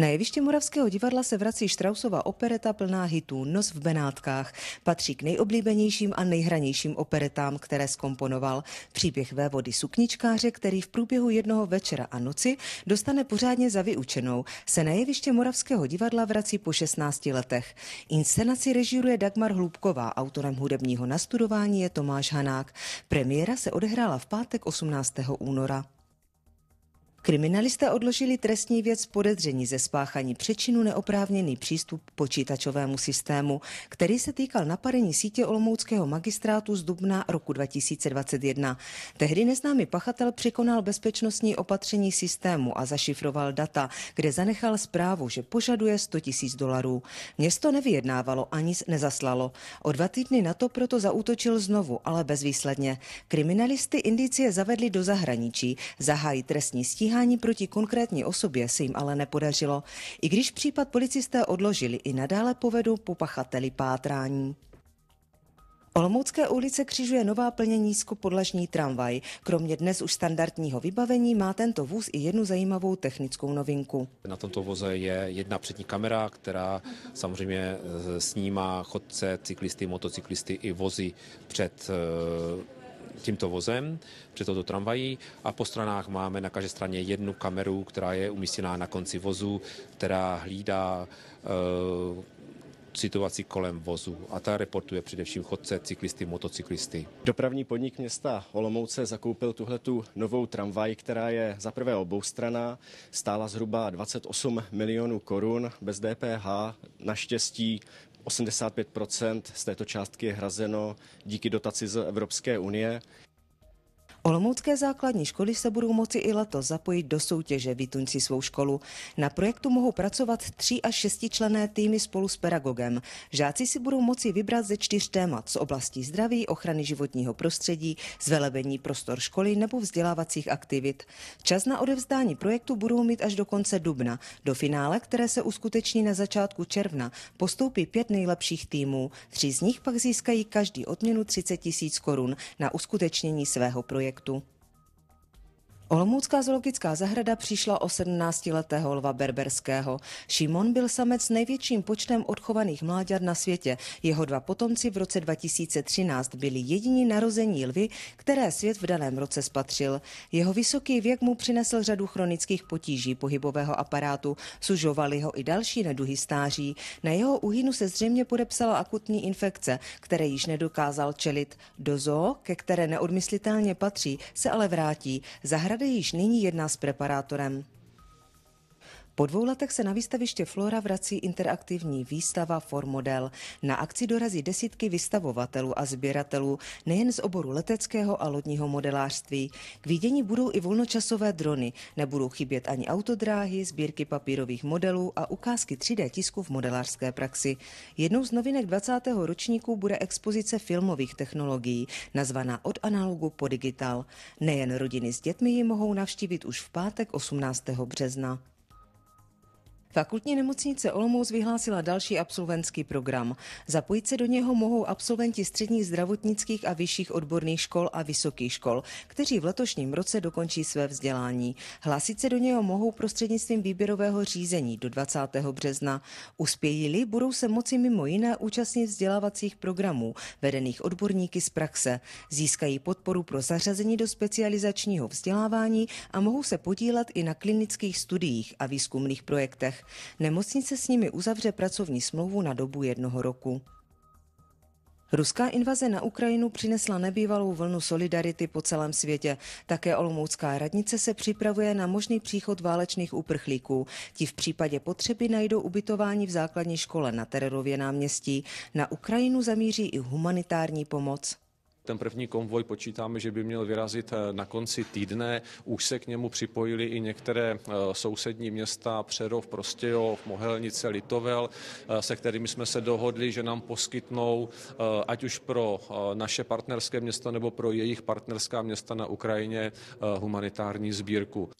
Na jeviště Moravského divadla se vrací Štrausova opereta plná hitů Nos v Benátkách. Patří k nejoblíbenějším a nejhranějším operetám, které skomponoval. Příběh vévody sukničkáře, který v průběhu jednoho večera a noci dostane pořádně za vyučenou, se na jeviště Moravského divadla vrací po 16 letech. Inscenaci režíruje Dagmar Hlubková, autorem hudebního nastudování je Tomáš Hanák. Premiéra se odehrála v pátek 18. února. Kriminalisté odložili trestní věc podezření ze spáchání přečinu neoprávněný přístup počítačovému systému, který se týkal napadení sítě Olomouckého magistrátu z dubna roku 2021. Tehdy neznámý pachatel překonal bezpečnostní opatření systému a zašifroval data, kde zanechal zprávu, že požaduje 100 tisíc dolarů. Město nevyjednávalo a nic nezaslalo. O dva týdny na to proto zaútočil znovu, ale bezvýsledně. Kriminalisty indicie zavedli do zahraničí, zahájí trestní stíhání stíhání proti konkrétní osobě se jim ale nepodařilo, i když případ policisté odložili i nadále povedou po pachateli pátrání. Olomoucké ulice křižuje nová plně nízkopodlažní tramvaj. Kromě dnes už standardního vybavení má tento vůz i jednu zajímavou technickou novinku. Na tomto voze je jedna přední kamera, která samozřejmě e, snímá chodce, cyklisty, motocyklisty i vozy před e, tímto vozem, před touto tramvají a po stranách máme na každé straně jednu kameru, která je umístěná na konci vozu, která hlídá eh, situaci kolem vozu a ta reportuje především chodce, cyklisty, motocyklisty. Dopravní podnik města Olomouce zakoupil tuhletu novou tramvaj, která je za prvé oboustraná, stála zhruba 28 milionů korun bez DPH. Naštěstí 85 z této částky je hrazeno díky dotaci z Evropské unie. Olomoucké základní školy se budou moci i letos zapojit do soutěže Vytuň si svou školu. Na projektu mohou pracovat tři až šestičlené týmy spolu s pedagogem. Žáci si budou moci vybrat ze čtyř témat z oblasti zdraví, ochrany životního prostředí, zvelebení prostor školy nebo vzdělávacích aktivit. Čas na odevzdání projektu budou mít až do konce dubna. Do finále, které se uskuteční na začátku června, postoupí pět nejlepších týmů. Tři z nich pak získají každý odměnu 30 tisíc korun na uskutečnění svého projektu projektu. Olomoucká zoologická zahrada přišla o 17-letého lva berberského. Šimon byl samec s největším počtem odchovaných mláďat na světě. Jeho dva potomci v roce 2013 byli jediní narození lvy, které svět v daném roce spatřil. Jeho vysoký věk mu přinesl řadu chronických potíží pohybového aparátu, sužovali ho i další neduhy stáří. Na jeho uhynu se zřejmě podepsala akutní infekce, které již nedokázal čelit. Do zoo, ke které neodmyslitelně patří, se ale vrátí. Zahrada Tady již nyní jedná s preparátorem. Po dvou letech se na výstaviště Flora vrací interaktivní výstava Formodel. Na akci dorazí desítky vystavovatelů a sběratelů nejen z oboru leteckého a lodního modelářství. K vidění budou i volnočasové drony, nebudou chybět ani autodráhy, sbírky papírových modelů a ukázky 3D tisku v modelářské praxi. Jednou z novinek 20. ročníku bude expozice filmových technologií, nazvaná Od analogu po digital. Nejen rodiny s dětmi ji mohou navštívit už v pátek 18. března. Fakultní nemocnice Olomouc vyhlásila další absolventský program. Zapojit se do něho mohou absolventi středních zdravotnických a vyšších odborných škol a vysokých škol, kteří v letošním roce dokončí své vzdělání. Hlásit se do něho mohou prostřednictvím výběrového řízení do 20. března. Uspějí-li, budou se moci mimo jiné účastnit vzdělávacích programů, vedených odborníky z praxe. Získají podporu pro zařazení do specializačního vzdělávání a mohou se podílet i na klinických studiích a výzkumných projektech letech. Nemocnice s nimi uzavře pracovní smlouvu na dobu jednoho roku. Ruská invaze na Ukrajinu přinesla nebývalou vlnu solidarity po celém světě. Také Olomoucká radnice se připravuje na možný příchod válečných uprchlíků. Ti v případě potřeby najdou ubytování v základní škole na Tererově náměstí. Na Ukrajinu zamíří i humanitární pomoc. Ten první konvoj počítáme, že by měl vyrazit eh, na konci týdne. Už se k němu připojili i některé eh, sousední města Přerov, Prostějov, Mohelnice, Litovel, eh, se kterými jsme se dohodli, že nám poskytnou ať už pro naše partnerské města nebo pro jejich partnerská města na Ukrajině humanitární sbírku.